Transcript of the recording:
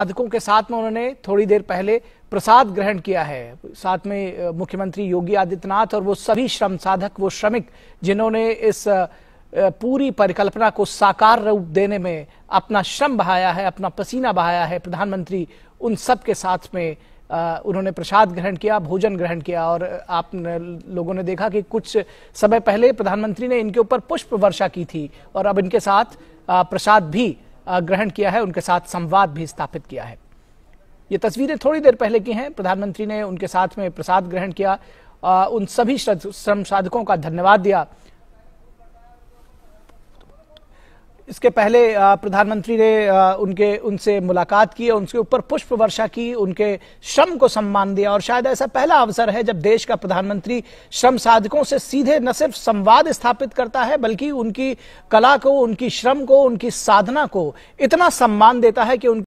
साधकों के साथ में उन्होंने थोड़ी देर पहले प्रसाद ग्रहण किया है साथ में मुख्यमंत्री योगी आदित्यनाथ और वो सभी श्रम साधक वो श्रमिक जिन्होंने इस पूरी परिकल्पना को साकार रूप देने में अपना श्रम बहाया है अपना पसीना बहाया है प्रधानमंत्री उन सब के साथ में उन्होंने प्रसाद ग्रहण किया भोजन ग्रहण किया और आप लोगों ने देखा कि कुछ समय पहले प्रधानमंत्री ने इनके ऊपर पुष्प वर्षा की थी और अब इनके साथ प्रसाद भी ग्रहण किया है उनके साथ संवाद भी स्थापित किया है ये तस्वीरें थोड़ी देर पहले की हैं प्रधानमंत्री ने उनके साथ में प्रसाद ग्रहण किया उन सभी श्रम साधकों का धन्यवाद दिया उसके पहले प्रधानमंत्री ने उनके उनसे मुलाकात की उनके ऊपर पुष्प वर्षा की उनके श्रम को सम्मान दिया और शायद ऐसा पहला अवसर है जब देश का प्रधानमंत्री श्रम साधकों से सीधे न सिर्फ संवाद स्थापित करता है बल्कि उनकी कला को उनकी श्रम को उनकी साधना को इतना सम्मान देता है कि उनकी